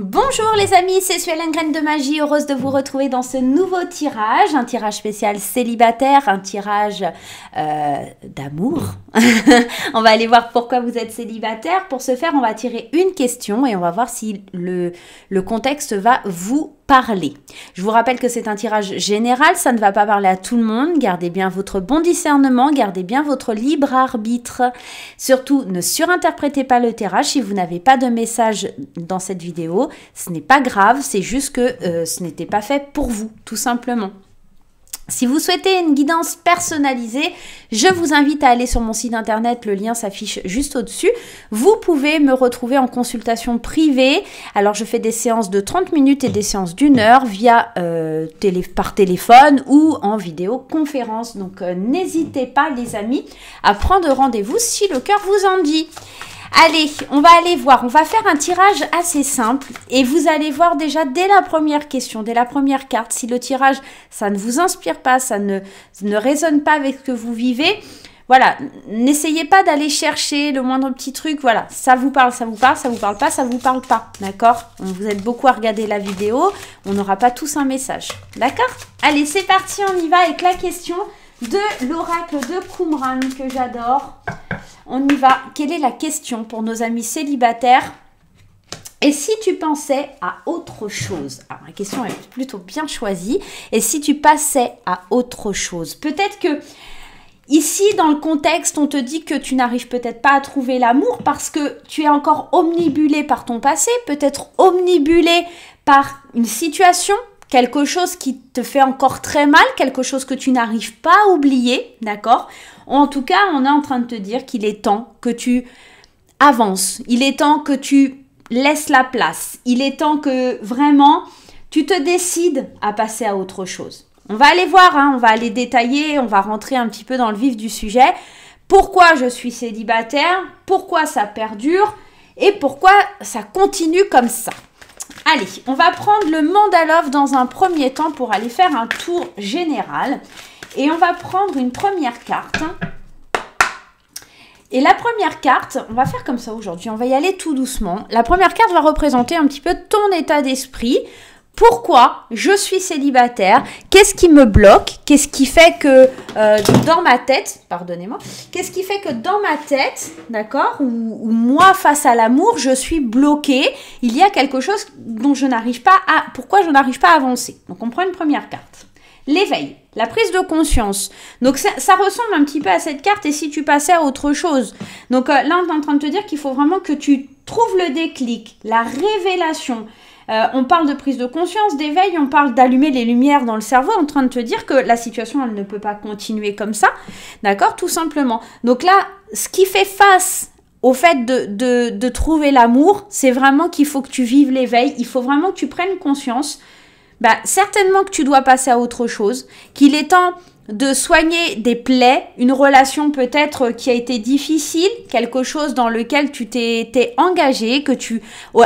Bonjour les amis, c'est Suélène Graine de Magie, heureuse de vous retrouver dans ce nouveau tirage, un tirage spécial célibataire, un tirage euh, d'amour. on va aller voir pourquoi vous êtes célibataire. Pour ce faire, on va tirer une question et on va voir si le, le contexte va vous parler. Je vous rappelle que c'est un tirage général, ça ne va pas parler à tout le monde. Gardez bien votre bon discernement, gardez bien votre libre arbitre. Surtout, ne surinterprétez pas le tirage. Si vous n'avez pas de message dans cette vidéo, ce n'est pas grave, c'est juste que euh, ce n'était pas fait pour vous, tout simplement. Si vous souhaitez une guidance personnalisée, je vous invite à aller sur mon site internet, le lien s'affiche juste au-dessus. Vous pouvez me retrouver en consultation privée. Alors je fais des séances de 30 minutes et des séances d'une heure via euh, télé par téléphone ou en vidéoconférence. Donc euh, n'hésitez pas les amis à prendre rendez-vous si le cœur vous en dit. Allez, on va aller voir. On va faire un tirage assez simple et vous allez voir déjà dès la première question, dès la première carte, si le tirage, ça ne vous inspire pas, ça ne, ne résonne pas avec ce que vous vivez. Voilà, n'essayez pas d'aller chercher le moindre petit truc. Voilà, ça vous parle, ça vous parle, ça vous parle pas, ça vous parle pas. D'accord Vous êtes beaucoup à regarder la vidéo. On n'aura pas tous un message. D'accord Allez, c'est parti, on y va avec la question de l'oracle de Qumran que j'adore. On y va. Quelle est la question pour nos amis célibataires et si tu pensais à autre chose Alors, ah, la question est plutôt bien choisie. Et si tu passais à autre chose Peut-être que Ici, dans le contexte, on te dit que tu n'arrives peut-être pas à trouver l'amour parce que tu es encore omnibulé par ton passé, peut-être omnibulé par une situation, quelque chose qui te fait encore très mal, quelque chose que tu n'arrives pas à oublier, d'accord En tout cas, on est en train de te dire qu'il est temps que tu avances, il est temps que tu laisses la place, il est temps que vraiment tu te décides à passer à autre chose. On va aller voir, hein, on va aller détailler, on va rentrer un petit peu dans le vif du sujet. Pourquoi je suis célibataire, pourquoi ça perdure et pourquoi ça continue comme ça. Allez, on va prendre le Mandalove dans un premier temps pour aller faire un tour général. Et on va prendre une première carte. Et la première carte, on va faire comme ça aujourd'hui, on va y aller tout doucement. La première carte va représenter un petit peu ton état d'esprit, pourquoi je suis célibataire, qu'est-ce qui me bloque, qu'est-ce qui fait que euh, dans ma tête, pardonnez-moi, qu'est-ce qui fait que dans ma tête, d'accord, ou moi face à l'amour, je suis bloquée, il y a quelque chose dont je n'arrive pas à, pourquoi je n'arrive pas à avancer. Donc on prend une première carte. L'éveil, la prise de conscience. Donc ça, ressemble un petit peu à cette carte et si tu passais à autre chose. Donc euh, là on est en train de te dire qu'il faut vraiment que tu trouves le déclic, la révélation, euh, on parle de prise de conscience, d'éveil, on parle d'allumer les lumières dans le cerveau en train de te dire que la situation, elle ne peut pas continuer comme ça. D'accord Tout simplement. Donc là, ce qui fait face au fait de, de, trouver l'amour, c'est vraiment qu'il faut que tu vives l'éveil, il faut vraiment que tu prennes conscience. Bah, certainement que tu dois passer à autre chose, qu'il est temps de soigner des plaies, une relation peut-être qui a été difficile, quelque chose dans lequel tu t'es engagé, que tu,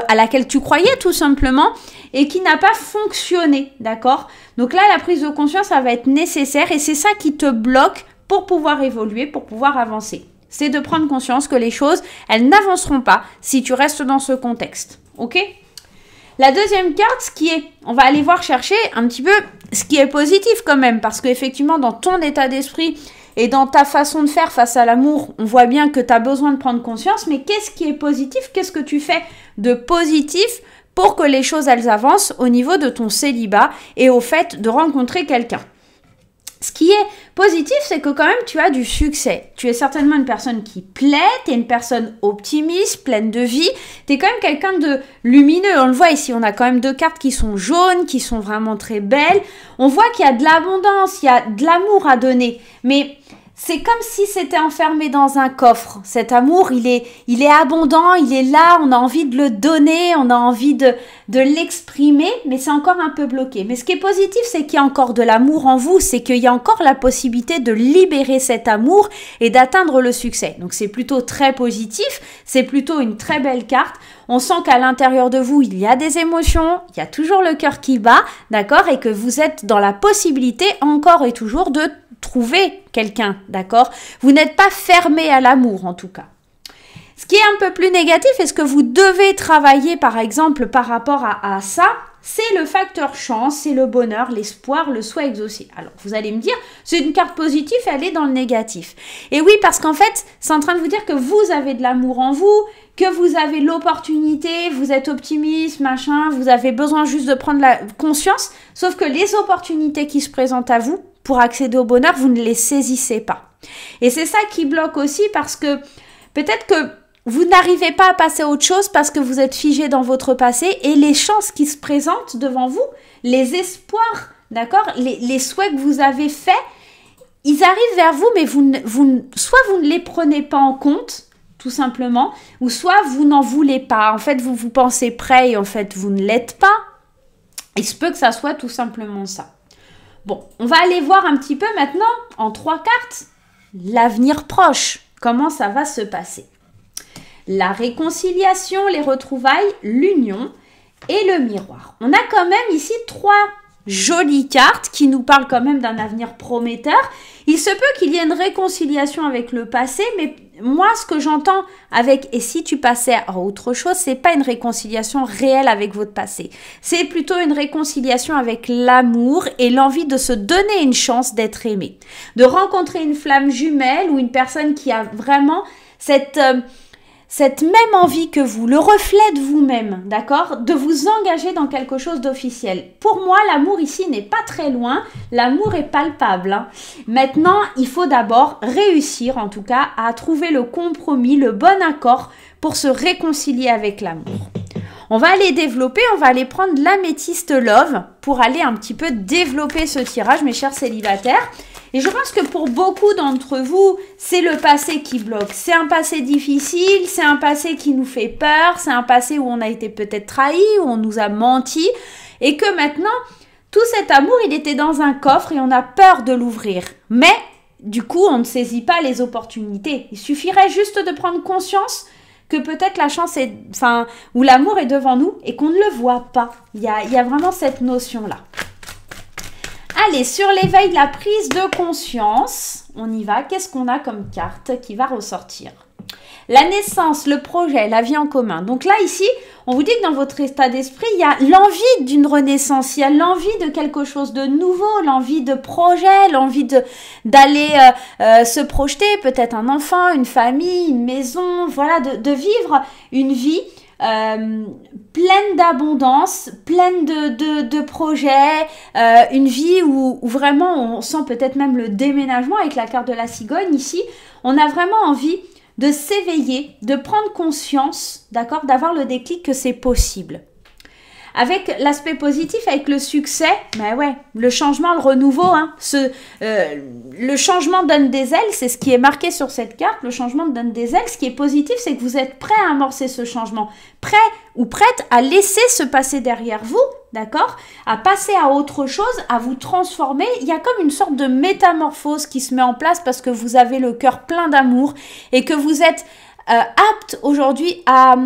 à laquelle tu croyais tout simplement, et qui n'a pas fonctionné, d'accord Donc là, la prise de conscience, ça va être nécessaire, et c'est ça qui te bloque pour pouvoir évoluer, pour pouvoir avancer. C'est de prendre conscience que les choses, elles n'avanceront pas si tu restes dans ce contexte, ok la deuxième carte, ce qui est, on va aller voir chercher un petit peu ce qui est positif quand même, parce qu'effectivement, dans ton état d'esprit et dans ta façon de faire face à l'amour, on voit bien que tu as besoin de prendre conscience, mais qu'est-ce qui est positif Qu'est-ce que tu fais de positif pour que les choses, elles avancent au niveau de ton célibat et au fait de rencontrer quelqu'un ce qui est positif, c'est que quand même tu as du succès. Tu es certainement une personne qui plaît, tu es une personne optimiste, pleine de vie, tu es quand même quelqu'un de lumineux. On le voit ici, on a quand même deux cartes qui sont jaunes, qui sont vraiment très belles. On voit qu'il y a de l'abondance, il y a de l'amour à donner. Mais c'est comme si c'était enfermé dans un coffre. Cet amour, il est, il est abondant, il est là, on a envie de le donner, on a envie de, de l'exprimer, mais c'est encore un peu bloqué. Mais ce qui est positif, c'est qu'il y a encore de l'amour en vous, c'est qu'il y a encore la possibilité de libérer cet amour et d'atteindre le succès. Donc c'est plutôt très positif, c'est plutôt une très belle carte. On sent qu'à l'intérieur de vous, il y a des émotions, il y a toujours le cœur qui bat, d'accord Et que vous êtes dans la possibilité encore et toujours de trouver quelqu'un, d'accord Vous n'êtes pas fermé à l'amour en tout cas. Ce qui est un peu plus négatif et ce que vous devez travailler par exemple par rapport à, à ça, c'est le facteur chance, c'est le bonheur, l'espoir, le souhait exaucé. Alors vous allez me dire, c'est une carte positive, elle est dans le négatif. Et oui, parce qu'en fait, c'est en train de vous dire que vous avez de l'amour en vous, que vous avez l'opportunité, vous êtes optimiste, machin, vous avez besoin juste de prendre la conscience, sauf que les opportunités qui se présentent à vous pour accéder au bonheur, vous ne les saisissez pas. Et c'est ça qui bloque aussi parce que peut-être que vous n'arrivez pas à passer à autre chose parce que vous êtes figé dans votre passé et les chances qui se présentent devant vous, les espoirs, d'accord, les, souhaits que vous avez faits, ils arrivent vers vous, mais vous, vous, soit vous ne les prenez pas en compte, tout simplement. Ou soit vous n'en voulez pas. En fait, vous vous pensez prêt et en fait, vous ne l'êtes pas. Il se peut que ça soit tout simplement ça. Bon, on va aller voir un petit peu maintenant, en trois cartes, l'avenir proche. Comment ça va se passer La réconciliation, les retrouvailles, l'union et le miroir. On a quand même ici trois jolie carte qui nous parle quand même d'un avenir prometteur. Il se peut qu'il y ait une réconciliation avec le passé, mais moi, ce que j'entends avec et si tu passais à autre chose, c'est pas une réconciliation réelle avec votre passé. C'est plutôt une réconciliation avec l'amour et l'envie de se donner une chance d'être aimé, de rencontrer une flamme jumelle ou une personne qui a vraiment cette euh, cette même envie que vous, le reflet de vous-même, d'accord De vous engager dans quelque chose d'officiel. Pour moi, l'amour ici n'est pas très loin, l'amour est palpable. Hein. Maintenant, il faut d'abord réussir, en tout cas, à trouver le compromis, le bon accord pour se réconcilier avec l'amour. On va aller développer, on va aller prendre l'améthyste love pour aller un petit peu développer ce tirage, mes chers célibataires. Et je pense que pour beaucoup d'entre vous, c'est le passé qui bloque. C'est un passé difficile, c'est un passé qui nous fait peur, c'est un passé où on a été peut-être trahi, où on nous a menti, et que maintenant, tout cet amour, il était dans un coffre et on a peur de l'ouvrir. Mais du coup, on ne saisit pas les opportunités. Il suffirait juste de prendre conscience que peut-être la chance est, enfin, ou l'amour est devant nous et qu'on ne le voit pas. Il y il y a vraiment cette notion-là. Allez, sur l'éveil de la prise de conscience, on y va. Qu'est-ce qu'on a comme carte qui va ressortir La naissance, le projet, la vie en commun. Donc là, ici, on vous dit que dans votre état d'esprit, il y a l'envie d'une renaissance, il y a l'envie de quelque chose de nouveau, l'envie de projet, l'envie d'aller euh, euh, se projeter, peut-être un enfant, une famille, une maison, voilà, de, vivre une vie. Euh, pleine d'abondance, pleine de, de, de projets, euh, une vie où, où, vraiment on sent peut-être même le déménagement avec la carte de la cigogne ici. On a vraiment envie de s'éveiller, de prendre conscience, d'accord, d'avoir le déclic que c'est possible avec l'aspect positif, avec le succès, ben ouais, le changement, le renouveau, hein, ce, euh, le changement donne des ailes, c'est ce qui est marqué sur cette carte, le changement donne des ailes, ce qui est positif, c'est que vous êtes prêt à amorcer ce changement, prêt ou prête à laisser se passer derrière vous, d'accord À passer à autre chose, à vous transformer. Il y a comme une sorte de métamorphose qui se met en place parce que vous avez le cœur plein d'amour et que vous êtes euh, apte aujourd'hui à,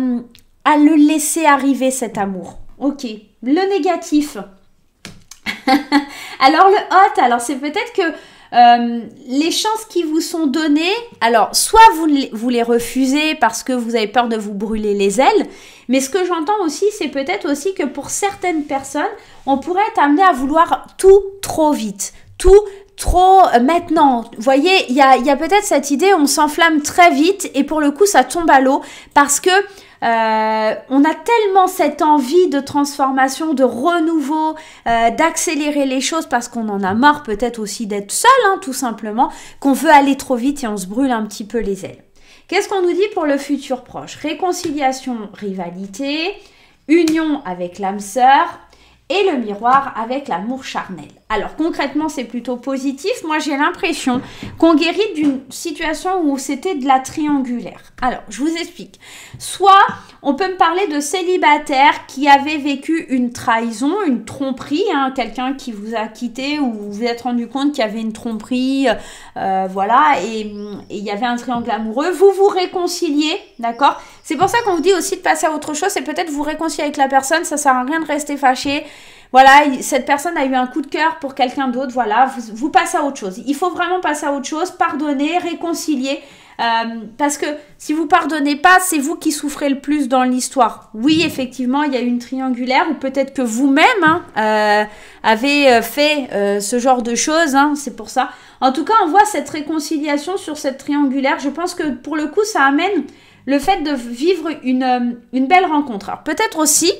à le laisser arriver cet amour. Ok, le négatif. alors le hot, alors c'est peut-être que euh, les chances qui vous sont données, alors soit vous, vous les refusez parce que vous avez peur de vous brûler les ailes, mais ce que j'entends aussi, c'est peut-être aussi que pour certaines personnes, on pourrait être amené à vouloir tout trop vite, tout trop euh, maintenant. Vous voyez, il y a peut-être cette idée, on s'enflamme très vite et pour le coup, ça tombe à l'eau parce que euh, on a tellement cette envie de transformation, de renouveau, euh, d'accélérer les choses parce qu'on en a marre peut-être aussi d'être seul, hein, tout simplement, qu'on veut aller trop vite et on se brûle un petit peu les ailes. Qu'est-ce qu'on nous dit pour le futur proche Réconciliation, rivalité, union avec l'âme sœur, et le miroir avec l'amour charnel. Alors concrètement, c'est plutôt positif. Moi, j'ai l'impression qu'on guérit d'une situation où c'était de la triangulaire. Alors, je vous explique. Soit on peut me parler de célibataire qui avait vécu une trahison, une tromperie, hein, quelqu'un qui vous a quitté ou vous vous êtes rendu compte qu'il y avait une tromperie, euh, voilà, et il y avait un triangle amoureux. Vous vous réconciliez, d'accord c'est pour ça qu'on vous dit aussi de passer à autre chose C'est peut-être vous réconcilier avec la personne. Ça sert à rien de rester fâché. Voilà, cette personne a eu un coup de cœur pour quelqu'un d'autre. Voilà, vous, passez à autre chose. Il faut vraiment passer à autre chose, pardonner, réconcilier. Euh, parce que si vous pardonnez pas, c'est vous qui souffrez le plus dans l'histoire. Oui, effectivement, il y a une triangulaire ou peut-être que vous-même hein, euh, avez euh, fait ce genre de choses. Hein, c'est pour ça. En tout cas, on voit cette réconciliation sur cette triangulaire. Je pense que pour le coup, ça amène le fait de vivre une, euh, une belle rencontre. Alors peut-être aussi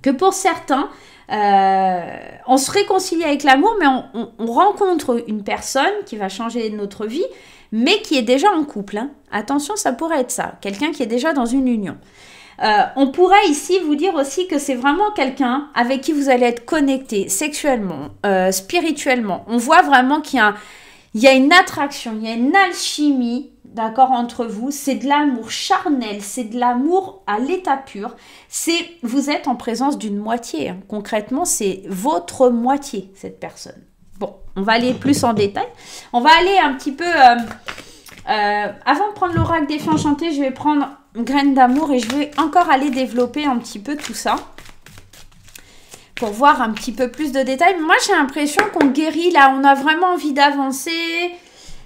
que pour certains, euh, on se réconcilie avec l'amour, mais on, rencontre une personne qui va changer notre vie, mais qui est déjà en couple. Hein. Attention, ça pourrait être ça, quelqu'un qui est déjà dans une union. Euh, on pourrait ici vous dire aussi que c'est vraiment quelqu'un avec qui vous allez être connecté sexuellement, spirituellement. On voit vraiment qu'il y a une attraction, il y a une alchimie d'accord, entre vous. C'est de l'amour charnel, c'est de l'amour à l'état pur. C'est, vous êtes en présence d'une moitié. Hein. Concrètement, c'est votre moitié, cette personne. Bon, on va aller plus en détail. On va aller un petit peu... Euh, euh, avant de prendre l'oracle des filles enchantées, je vais prendre une graine d'amour et je vais encore aller développer un petit peu tout ça pour voir un petit peu plus de détails. Moi, j'ai l'impression qu'on guérit là, on a vraiment envie d'avancer.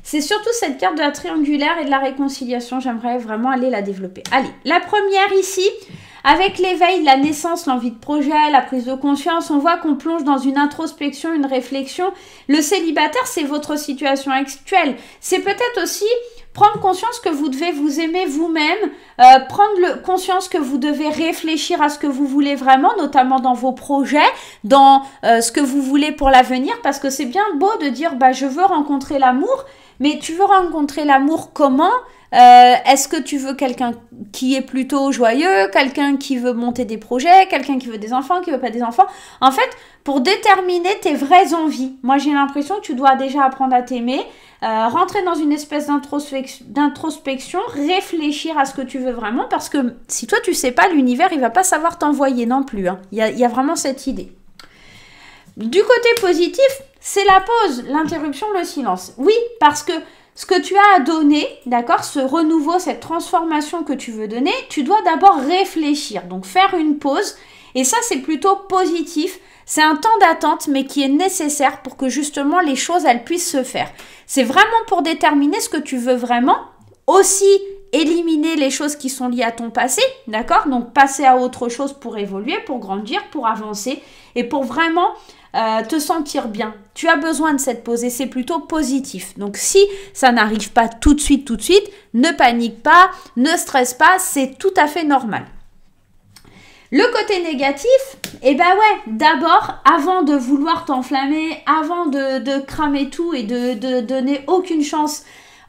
C'est surtout cette carte de la triangulaire et de la réconciliation. J'aimerais vraiment aller la développer. Allez, la première ici, avec l'éveil, la naissance, l'envie de projet, la prise de conscience, on voit qu'on plonge dans une introspection, une réflexion. Le célibataire, c'est votre situation actuelle. C'est peut-être aussi Prendre conscience que vous devez vous aimer vous-même, euh, prendre le, conscience que vous devez réfléchir à ce que vous voulez vraiment, notamment dans vos projets, dans euh, ce que vous voulez pour l'avenir, parce que c'est bien beau de dire bah je veux rencontrer l'amour, mais tu veux rencontrer l'amour comment euh, Est-ce que tu veux quelqu'un qui est plutôt joyeux, quelqu'un qui veut monter des projets, quelqu'un qui veut des enfants, qui veut pas des enfants En fait, pour déterminer tes vraies envies, moi j'ai l'impression que tu dois déjà apprendre à t'aimer, euh, rentrer dans une espèce d'introspection, réfléchir à ce que tu veux vraiment, parce que si toi tu sais pas, l'univers il va pas savoir t'envoyer non plus. Hein. Il y, a, y a vraiment cette idée. Du côté positif, c'est la pause, l'interruption, le silence. Oui, parce que ce que tu as à donner, d'accord, ce renouveau, cette transformation que tu veux donner, tu dois d'abord réfléchir, donc faire une pause. Et ça, c'est plutôt positif c'est un temps d'attente, mais qui est nécessaire pour que justement les choses, elles puissent se faire. C'est vraiment pour déterminer ce que tu veux vraiment, aussi éliminer les choses qui sont liées à ton passé, d'accord Donc passer à autre chose pour évoluer, pour grandir, pour avancer et pour vraiment euh, te sentir bien. Tu as besoin de cette pause et c'est plutôt positif. Donc si ça n'arrive pas tout de suite, tout de suite, ne panique pas, ne stresse pas, c'est tout à fait normal. Le côté négatif, eh ben ouais, d'abord, avant de vouloir t'enflammer, avant de, de, cramer tout et de, donner aucune chance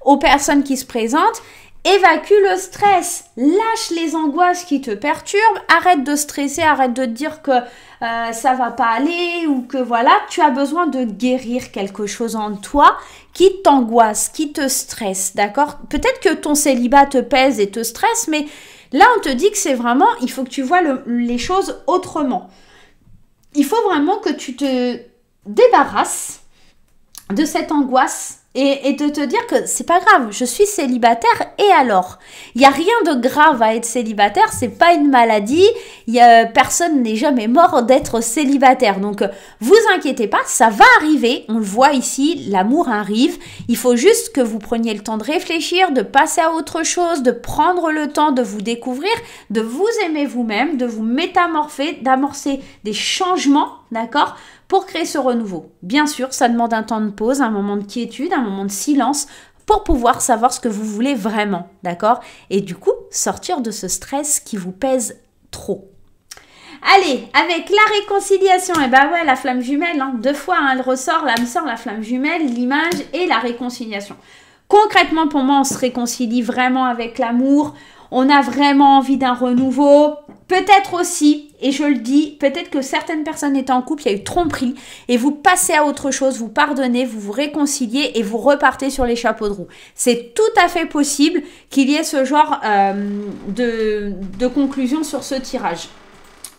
aux personnes qui se présentent, évacue le stress, lâche les angoisses qui te perturbent, arrête de stresser, arrête de dire que euh, ça va pas aller ou que voilà, tu as besoin de guérir quelque chose en toi qui t'angoisse, qui te stresse, d'accord Peut-être que ton célibat te pèse et te stresse, mais Là, on te dit que c'est vraiment, il faut que tu vois les choses autrement. Il faut vraiment que tu te débarrasses de cette angoisse et, de te dire que c'est pas grave, je suis célibataire et alors Il n'y a rien de grave à être célibataire, c'est pas une maladie, y euh, personne n'est jamais mort d'être célibataire. Donc euh, vous inquiétez pas, ça va arriver, on le voit ici, l'amour arrive. Il faut juste que vous preniez le temps de réfléchir, de passer à autre chose, de prendre le temps de vous découvrir, de vous aimer vous-même, de vous métamorpher, d'amorcer des changements, d'accord pour créer ce renouveau. Bien sûr, ça demande un temps de pause, un moment de quiétude, un moment de silence pour pouvoir savoir ce que vous voulez vraiment, d'accord Et du coup, sortir de ce stress qui vous pèse trop. Allez, avec la réconciliation, et eh ben ouais, la flamme jumelle, hein. deux fois, hein, elle ressort, l'âme sort, la flamme jumelle, l'image et la réconciliation. Concrètement, pour moi, on se réconcilie vraiment avec l'amour, on a vraiment envie d'un renouveau, peut-être aussi et je le dis, peut-être que certaines personnes étaient en couple, il y a eu tromperie, et vous passez à autre chose, vous pardonnez, vous vous réconciliez et vous repartez sur les chapeaux de roue. C'est tout à fait possible qu'il y ait ce genre euh, de, conclusion sur ce tirage.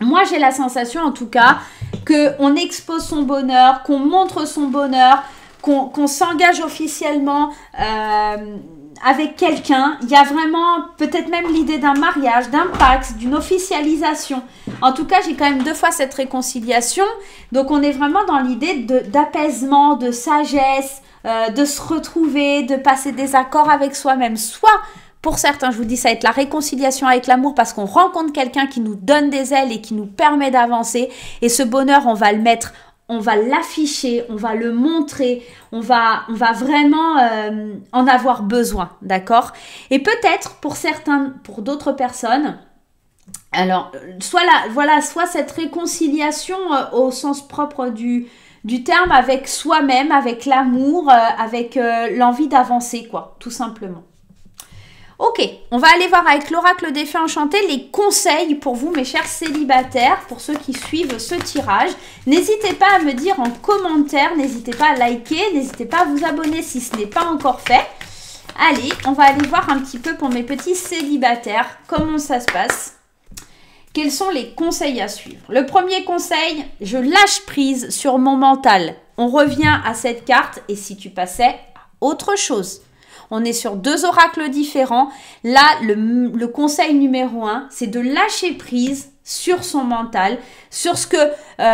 Moi, j'ai la sensation, en tout cas, qu'on expose son bonheur, qu'on montre son bonheur, qu'on s'engage officiellement. Euh, avec quelqu'un, il y a vraiment peut-être même l'idée d'un mariage, d'un pacte, d'une officialisation. En tout cas, j'ai quand même deux fois cette réconciliation. Donc on est vraiment dans l'idée d'apaisement, de, sagesse, euh, de se retrouver, de passer des accords avec soi-même. Soit, pour certains, je vous dis, ça va être la réconciliation avec l'amour parce qu'on rencontre quelqu'un qui nous donne des ailes et qui nous permet d'avancer. Et ce bonheur, on va le mettre on va l'afficher, on va le montrer, on va, on va vraiment euh, en avoir besoin, d'accord Et peut-être pour certains, pour d'autres personnes, alors soit voilà, soit cette réconciliation euh, au sens propre du, terme avec soi-même, avec l'amour, euh, avec l'envie d'avancer, quoi, tout simplement. Ok, on va aller voir avec l'oracle des fées enchantées les conseils pour vous, mes chers célibataires, pour ceux qui suivent ce tirage. N'hésitez pas à me dire en commentaire, n'hésitez pas à liker, n'hésitez pas à vous abonner si ce n'est pas encore fait. Allez, on va aller voir un petit peu pour mes petits célibataires comment ça se passe. Quels sont les conseils à suivre Le premier conseil, je lâche prise sur mon mental. On revient à cette carte et si tu passais à autre chose. On est sur deux oracles différents. Là, le, conseil numéro un, c'est de lâcher prise sur son mental, sur ce que euh,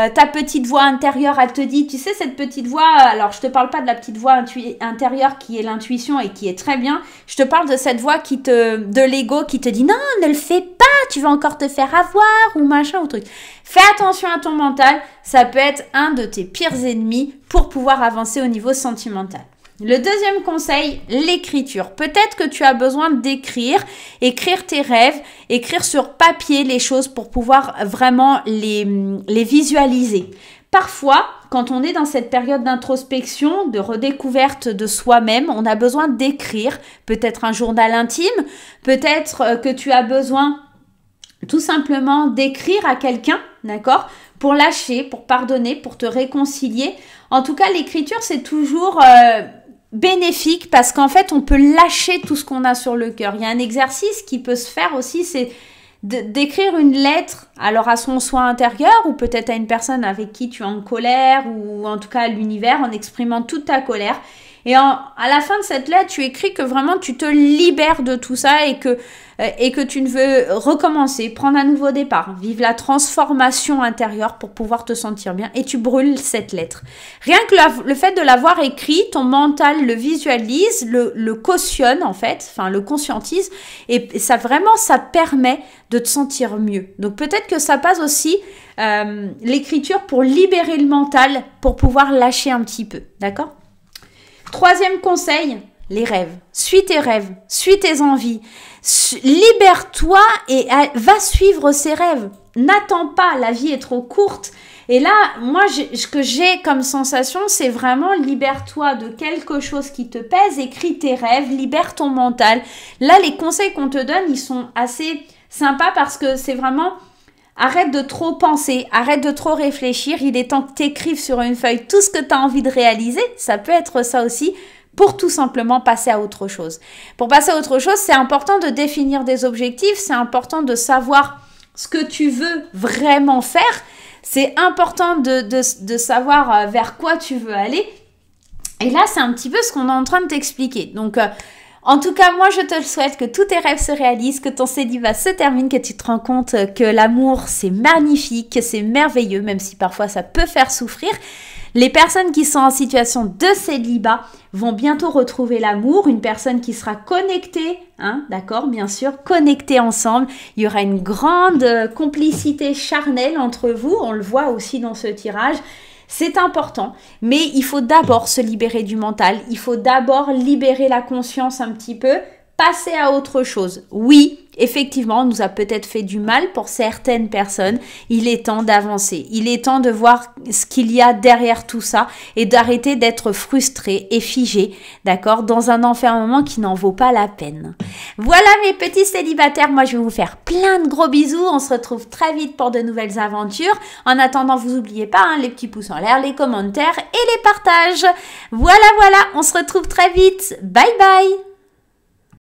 ta petite voix intérieure elle te dit. Tu sais, cette petite voix, euh, alors je te parle pas de la petite voix intérieure qui est l'intuition et qui est très bien. Je te parle de cette voix qui te, de l'ego qui te dit non, ne le fais pas, tu vas encore te faire avoir ou machin ou truc. Fais attention à ton mental, ça peut être un de tes pires ennemis pour pouvoir avancer au niveau sentimental. Le deuxième conseil, l'écriture. Peut-être que tu as besoin d'écrire, écrire tes rêves, écrire sur papier les choses pour pouvoir vraiment les, les visualiser. Parfois, quand on est dans cette période d'introspection, de redécouverte de soi-même, on a besoin d'écrire, peut-être un journal intime, peut-être euh, que tu as besoin tout simplement d'écrire à quelqu'un, d'accord Pour lâcher, pour pardonner, pour te réconcilier. En tout cas, l'écriture, c'est toujours... Euh, bénéfique parce qu'en fait, on peut lâcher tout ce qu'on a sur le cœur. Il y a un exercice qui peut se faire aussi, c'est d'écrire une lettre, alors à son soi intérieur ou peut-être à une personne avec qui tu es en colère ou en tout cas à l'univers en exprimant toute ta colère et à la fin de cette lettre, tu écris que vraiment tu te libères de tout ça et que, euh, et que tu ne veux recommencer, prendre un nouveau départ, vivre la transformation intérieure pour pouvoir te sentir bien. Et tu brûles cette lettre. Rien que le fait de l'avoir écrit, ton mental le visualise, le, cautionne en fait, enfin le conscientise. Et ça vraiment, ça permet de te sentir mieux. Donc peut-être que ça passe aussi euh, l'écriture pour libérer le mental, pour pouvoir lâcher un petit peu. D'accord Troisième conseil, les rêves. Suis tes rêves, suis tes envies. Libère-toi et va suivre ses rêves. N'attends pas, la vie est trop courte. Et là, moi, ce que j'ai comme sensation, c'est vraiment libère-toi de quelque chose qui te pèse, écris tes rêves, libère ton mental. Là, les conseils qu'on te donne, ils sont assez sympas parce que c'est vraiment Arrête de trop penser, arrête de trop réfléchir. Il est temps que tu sur une feuille tout ce que tu as envie de réaliser. Ça peut être ça aussi pour tout simplement passer à autre chose. Pour passer à autre chose, c'est important de définir des objectifs, c'est important de savoir ce que tu veux vraiment faire, c'est important de, savoir euh, vers quoi tu veux aller. Et là, c'est un petit peu ce qu'on est en train de t'expliquer. Donc, euh, en tout cas, moi, je te souhaite que tous tes rêves se réalisent, que ton célibat se termine, que tu te rends compte que l'amour, c'est magnifique, c'est merveilleux, même si parfois ça peut faire souffrir. Les personnes qui sont en situation de célibat vont bientôt retrouver l'amour, une personne qui sera connectée, hein, d'accord, bien sûr, connectée ensemble. Il y aura une grande euh, complicité charnelle entre vous, on le voit aussi dans ce tirage. C'est important, mais il faut d'abord se libérer du mental, il faut d'abord libérer la conscience un petit peu passer à autre chose. Oui, effectivement, on nous a peut-être fait du mal pour certaines personnes. Il est temps d'avancer. Il est temps de voir ce qu'il y a derrière tout ça et d'arrêter d'être frustré et figé, d'accord, dans un enfermement qui n'en vaut pas la peine. Voilà mes petits célibataires. Moi, je vais vous faire plein de gros bisous. On se retrouve très vite pour de nouvelles aventures. En attendant, vous n'oubliez pas hein, les petits pouces en l'air, les commentaires et les partages. Voilà, voilà. On se retrouve très vite. Bye bye.